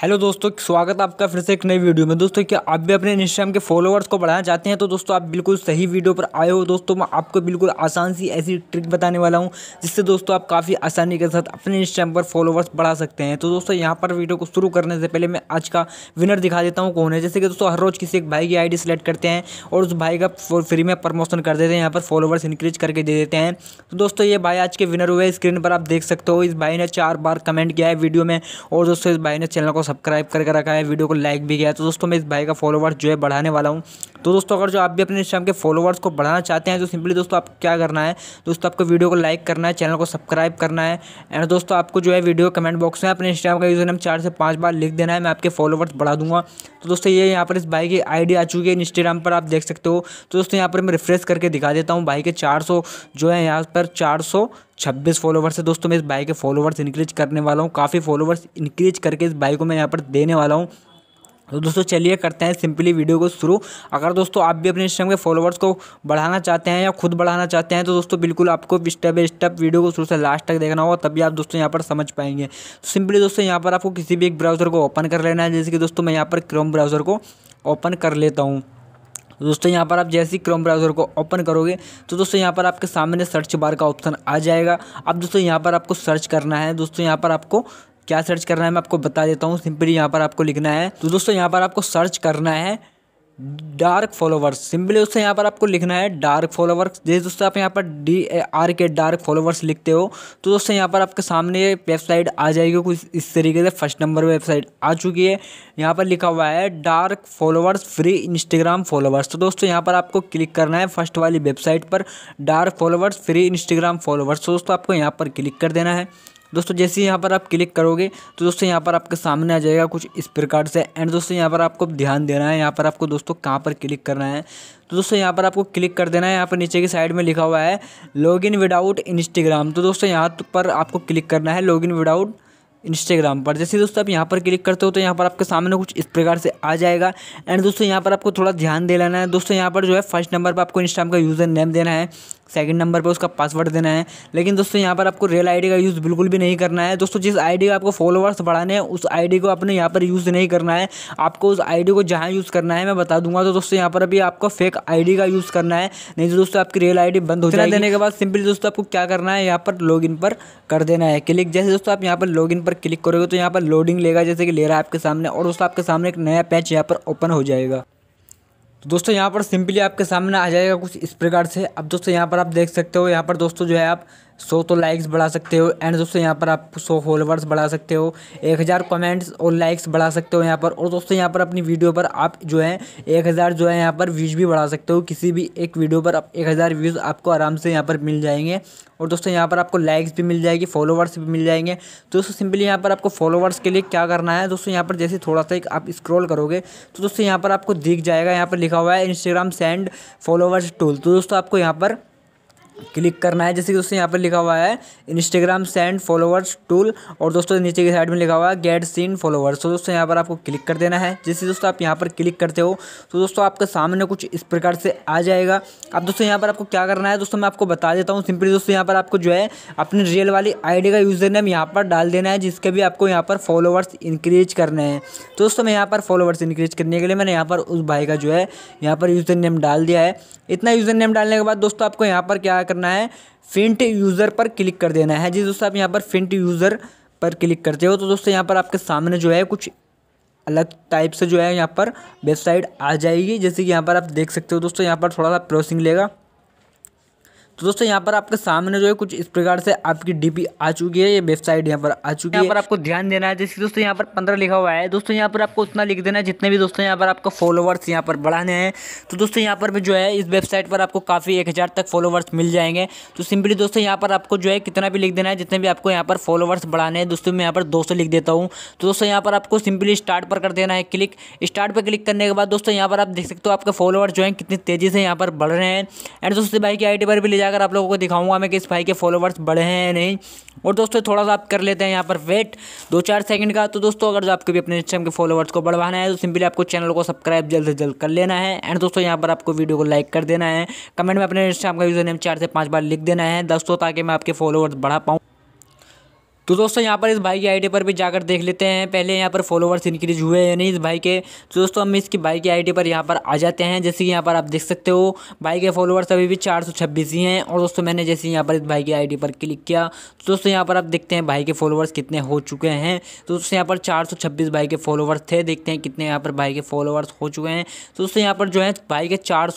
hello दोस्तों स्वागत है आपका फिर से एक नई वीडियो में दोस्तों क्या आप भी अपने इंस्टाग्राम के फॉलोवर्स को बढ़ाना चाहते हैं तो दोस्तों आप बिल्कुल सही वीडियो पर आए हो दोस्तों मैं आपको बिल्कुल आसान सी ऐसी ट्रिक बताने वाला हूं जिससे दोस्तों आप काफ़ी आसानी के साथ अपने इंस्टाग्राम पर फॉलोवर्स बढ़ा सकते हैं तो दोस्तों यहाँ पर वीडियो को शुरू करने से पहले मैं आज का विनर दिखा देता हूँ कौन है जैसे कि दोस्तों हर रोज़ किसी एक भाई की आई सेलेक्ट करते हैं और उस भाई का फ्री में प्रमोशन कर देते हैं यहाँ पर फॉलोवर्स इंक्रीज करके दे देते हैं तो दोस्तों ये भाई आज के विनर हुए स्क्रीन पर आप देख सकते हो इस भाई ने चार बार कमेंट किया है वीडियो में और दोस्तों इस भाई ने चैनल को सब्सक्राइब करके रखा है वीडियो को लाइक भी किया तो दोस्तों मैं इस भाई का फॉलोवर्स जो है बढ़ाने वाला हूँ तो दोस्तों अगर जो आप भी अपने इंस्टाग्राम के फॉलोवर्स को बढ़ाना चाहते हैं तो सिंपली दोस्तों आप क्या करना है दोस्तों आपको वीडियो को लाइक करना है चैनल को सब्सक्राइब करना है एंड दोस्तों आपको जो है वीडियो कमेंट बॉक्स में अपने इंस्टाग्राम का यूज़र नाम चार से पाँच बार लिख देना है मैं आपके फॉलोवर्स बढ़ा दूंगा तो दोस्तों ये यहाँ पर इस भाई की आईडी आ चुकी है इंस्टाग्राम पर आप देख सकते हो तो दोस्तों यहाँ पर मैं रिफ्रेश करके दिखा देता हूँ भाई के 400 जो है यहाँ पर 426 फॉलोवर्स है दोस्तों मैं इस भाई के फॉलोवर्स इंक्रीज करने वाला हूँ काफ़ी फॉलोवर्स इंक्रीज करके इस भाई को मैं यहाँ पर देने वाला हूँ तो दोस्तों चलिए करते हैं सिंपली वीडियो को शुरू अगर दोस्तों आप भी अपने इंस्टाग्राम के फॉलोअर्स को बढ़ाना चाहते हैं या खुद बढ़ाना चाहते हैं तो दोस्तों बिल्कुल आपको स्टेप बाई स्टेप वीडियो को शुरू से लास्ट तक देखना होगा तभी आप दोस्तों यहाँ पर समझ पाएंगे तो सिंपली दोस्तों यहाँ पर आपको किसी भी एक ब्राउज़र को ओपन कर लेना है जैसे कि दोस्तों मैं यहाँ पर क्रोम ब्राउज़र को ओपन कर लेता हूँ तो दोस्तों यहाँ पर आप जैसे ही क्रोम ब्राउज़र को ओपन करोगे तो दोस्तों यहाँ पर आपके सामने सर्च बार का ऑप्शन आ जाएगा अब दोस्तों यहाँ पर आपको सर्च करना है दोस्तों यहाँ पर आपको क्या सर्च करना है मैं आपको बता देता हूँ सिंपली यहाँ पर आपको लिखना है तो दोस्तों यहाँ पर आपको सर्च करना है डार्क फॉलोवर्स सिंपली दोस्तों यहाँ पर आपको लिखना है डार्क फॉलोवर्स जैसे दोस्तों आप यहाँ पर D R K dark followers लिखते हो तो दोस्तों यहाँ पर आपके सामने वेबसाइट आ जाएगी कुछ इस तरीके से फर्स्ट नंबर पर वेबसाइट आ चुकी है यहाँ पर लिखा हुआ है dark followers free Instagram followers तो दोस्तों यहाँ पर आपको क्लिक करना है फर्स्ट वाली वेबसाइट पर dark followers free Instagram followers तो दोस्तों आपको यहाँ पर क्लिक कर देना है दोस्तों जैसे यहाँ पर आप क्लिक करोगे तो दोस्तों यहाँ पर आपके सामने आ जाएगा कुछ इस प्रकार से एंड दोस्तों यहाँ पर आपको ध्यान देना है यहाँ पर आपको दोस्तों कहाँ पर क्लिक करना है तो दोस्तों यहाँ पर आपको क्लिक कर देना है यहाँ पर नीचे की साइड में लिखा हुआ है लॉग इन विदाउट इंस्टाग्राम तो दोस्तों यहाँ पर आपको क्लिक करना है लॉग इन विदाउट इंस्टाग्राम पर जैसे दोस्तों आप यहाँ पर क्लिक करते हो तो यहाँ पर आपके सामने कुछ इस प्रकार से आ जाएगा एंड दोस्तों यहाँ पर आपको थोड़ा ध्यान दे लेना है दोस्तों यहाँ पर जो है फर्स्ट नंबर पर आपको इंस्टाग्राम का यूज़र नेम देना है सेकंड नंबर पे उसका पासवर्ड देना है लेकिन दोस्तों यहाँ पर आपको रियल आईडी का यूज़ बिल्कुल भी नहीं करना है दोस्तों जिस आईडी का आपको फॉलोअर्स बढ़ाने हैं उस आईडी को आपने यहाँ पर यूज़ नहीं करना है आपको उस आईडी को जहाँ यूज़ करना है मैं बता दूंगा तो दोस्तों यहाँ पर अभी आपको फेक आई का यूज़ करना है नहीं तो दोस्तों आपकी रियल आई बंद हो जाए देने के बाद सिंपली दोस्तों आपको क्या करना है यहाँ पर लॉग पर कर देना है क्लिक जैसे दोस्तों आप यहाँ पर लॉग पर क्लिक करोगे तो यहाँ पर लोडिंग लेगा जैसे कि ले रहा है आपके सामने और दोस्तों आपके सामने एक नया पैच यहाँ पर ओपन हो जाएगा तो दोस्तों यहाँ पर सिंपली आपके सामने आ जाएगा कुछ इस प्रकार से अब दोस्तों यहाँ पर आप देख सकते हो यहाँ पर दोस्तों जो है आप सो तो लाइक्स बढ़ा सकते हो एंड दोस्तों यहाँ पर आप सो फॉलोवर्स बढ़ा सकते हो एक हज़ार कमेंट्स और लाइक्स बढ़ा सकते हो यहाँ पर और दोस्तों यहाँ पर अपनी वीडियो पर आप जो है एक हज़ार जो है यहाँ पर व्यूज़ भी बढ़ा सकते हो किसी भी एक वीडियो पर आप एक हज़ार व्यूज़ आपको आराम से यहाँ पर मिल जाएंगे और दोस्तों यहाँ पर आपको लाइक्स भी मिल जाएगी फॉलोवर्स भी मिल जाएंगे तो दोस्तों सिंपली यहाँ पर आपको फॉलोवर्स के लिए क्या करना है दोस्तों यहाँ पर जैसे थोड़ा सा एक आप स्क्रॉल करोगे तो दोस्तों यहाँ पर आपको दिख जाएगा यहाँ पर लिखा हुआ है इंस्टाग्राम सेंड फॉलोवर्स टूल तो दोस्तों आपको यहाँ पर क्लिक करना है जैसे कि दोस्तों यहाँ पर लिखा हुआ है इंस्टाग्राम सेंड फॉलोवर्स टूल और दोस्तों नीचे की साइड में लिखा हुआ है गेट सीन फॉलोवर्स तो दोस्तों यहाँ पर आपको क्लिक कर देना है जैसे दोस्तों आप यहाँ पर क्लिक करते हो तो दोस्तों आपके सामने कुछ इस प्रकार से आ जाएगा अब दोस्तों यहाँ पर आपको क्या करना है दोस्तों मैं आपको बता देता हूँ सिंपली दोस्तों यहाँ पर आपको जो है अपनी रियल वाली आई का यूज़र नेम यहाँ पर डाल देना है जिसके भी आपको यहाँ पर फॉलोवर्स इंक्रीज करने हैं तो दोस्तों मैं यहाँ पर फॉलोवर्स इंक्रीज करने के लिए मैंने यहाँ पर उस भाई का जो है यहाँ पर यूज़र नेम डाल दिया है इतना यूज़र नेम डालने के बाद दोस्तों आपको यहाँ पर क्या करना है फिंट यूज़र पर क्लिक कर देना है जी दोस्तों आप यहाँ पर फिंट यूज़र पर क्लिक करते हो तो दोस्तों यहाँ पर आपके सामने जो है कुछ अलग टाइप से जो है यहाँ पर वेबसाइट आ जाएगी जैसे कि यहाँ पर आप देख सकते हो दोस्तों यहाँ पर थोड़ा सा प्रोसिंग लेगा तो दोस्तों यहाँ पर आपके सामने जो है कुछ इस प्रकार से आपकी डीपी आ चुकी है ये वेबसाइट यहाँ पर आ चुकी है यहाँ पर आपको ध्यान देना है जैसे दोस्तों यहाँ पर पंद्रह लिखा हुआ है दोस्तों यहाँ पर आपको उतना लिख देना है जितने भी दोस्तों यहाँ पर आपको फॉलोवर्स यहाँ पर बढ़ाने हैं तो दोस्तों यहाँ पर भी जो है इस वेबसाइट पर आपको काफ़ी एक तक फॉलोवर्स मिल जाएंगे तो सिंपली दोस्तों यहाँ पर आपको जो है कितना भी लिख देना है जितने भी आपको यहाँ पर फॉलोवर्स बढ़ाने हैं दोस्तों मैं यहाँ पर दो लिख देता हूँ तो दोस्तों यहाँ पर आपको सिंपली स्टार्ट पर कर देना है क्लिक स्टार्ट पर क्लिक करने के बाद दोस्तों यहाँ पर आप देख सकते हो आपके फॉलोवर्स जो है कितनी तेज़ी से यहाँ पर बढ़ रहे हैं एंड दोस्तों भाई की आई पर भी ले जाकर आप लोगों को दिखाऊंगा मैं कि इस भाई के फॉलोवर्स बढ़े हैं या नहीं और दोस्तों थोड़ा सा आप कर लेते हैं यहाँ पर वेट दो चार सेकंड का तो दोस्तों अगर आपको भी अपने इंस्टाग्राम के फॉलोवर्स को बढ़वाना है तो सिंपली आपको चैनल को सब्सक्राइब जल्द से जल्द कर लेना है एंड दोस्तों यहाँ पर आपको वीडियो को लाइक कर देना है कमेंट में अपने इंस्टाग्राम का यूज़र नेम चार से पाँच बार लिख देना है दोस्तों ताकि मैं आपके फॉलोवर्स बढ़ा पाऊँ तो दोस्तों यहाँ पर इस भाई की आईडी पर भी जाकर देख लेते हैं पहले यहाँ पर फॉलोवर्स इंक्रीज हुए या नहीं इस भाई के तो दोस्तों हम इसकी भाई की आईडी पर यहाँ पर आ जाते हैं जैसे कि यहाँ पर आप देख सकते हो भाई के फॉलोवर्स अभी भी चार ही हैं और दोस्तों मैंने जैसे यहाँ पर इस भाई की आई पर क्लिक किया तो दोस्तों यहाँ पर आप देखते हैं भाई के फॉलोवर्स कितने हो चुके हैं तो दोस्तों यहाँ पर चार भाई के फॉलोवर्स थे देखते हैं कितने यहाँ पर भाई के फॉलोवर्स हो चुके हैं तो दोस्तों यहाँ पर जो है भाई के चार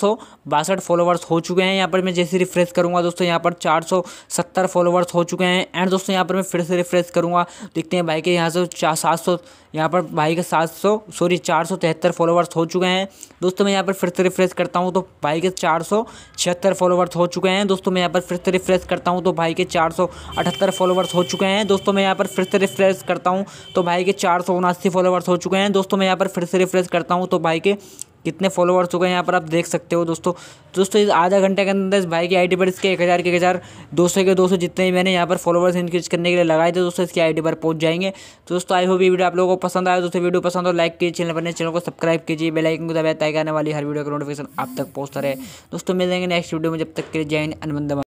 फॉलोवर्स हो चुके हैं यहाँ पर मैं जैसे रिफ्रेश करूँगा दोस्तों यहाँ पर चार फॉलोवर्स हो चुके हैं एंड दोस्तों यहाँ पर मैं फिर से रिफ्रेश करूँगा देखते हैं भाई के यहाँ से सात सौ यहाँ पर भाई के सात सौ सॉरी चार सौ तिहत्तर फॉलोवर्स हो चुके हैं दोस्तों मैं यहाँ पर फिर से रिफ्रेश करता हूँ तो भाई के चार सौ छिहत्तर फॉलोवर्स हो चुके हैं दोस्तों मैं यहाँ पर फिर से रिफ्रेश करता हूँ तो भाई के चार सौ अठहत्तर फॉलोवर्स हो चुके हैं दोस्तों मैं यहाँ पर फिर से रिफ्रेश करता हूँ तो भाई के चार सौ उनासी फॉलोवर्स हो चुके हैं दोस्तों मैं यहाँ पर फिर से रिफ्रेश करता हूँ तो भाई के कितने फॉलोअर्स हो गए यहाँ पर आप देख सकते हो दोस्तों दोस्तों इस आधा घंटे के अंदर इस भाई की आईडी पर इसके एक हज़ार के एक हज़ार दो सौ के दो सौ जितने भी मैंने यहाँ पर फॉलोवर्स इंक्रीज करने के लिए लगाए थे दोस्तों इसकी आईडी पर पहुँच जाएंगे दोस्तों आई होप ये वीडियो आप लोगों को पसंद आया दोस्तों वीडियो पसंद हो लाइक कीजिए चैनल पर चैनल को सब्सक्राइब कीजिए बेलाइकन को दबाया ताकि आने वाली हर वीडियो का नोटिफिकेशन आप तक पहुँचता रहे दोस्तों मिल जाएंगे नेक्स्ट वीडियो में जब तक के लिए जय हिंद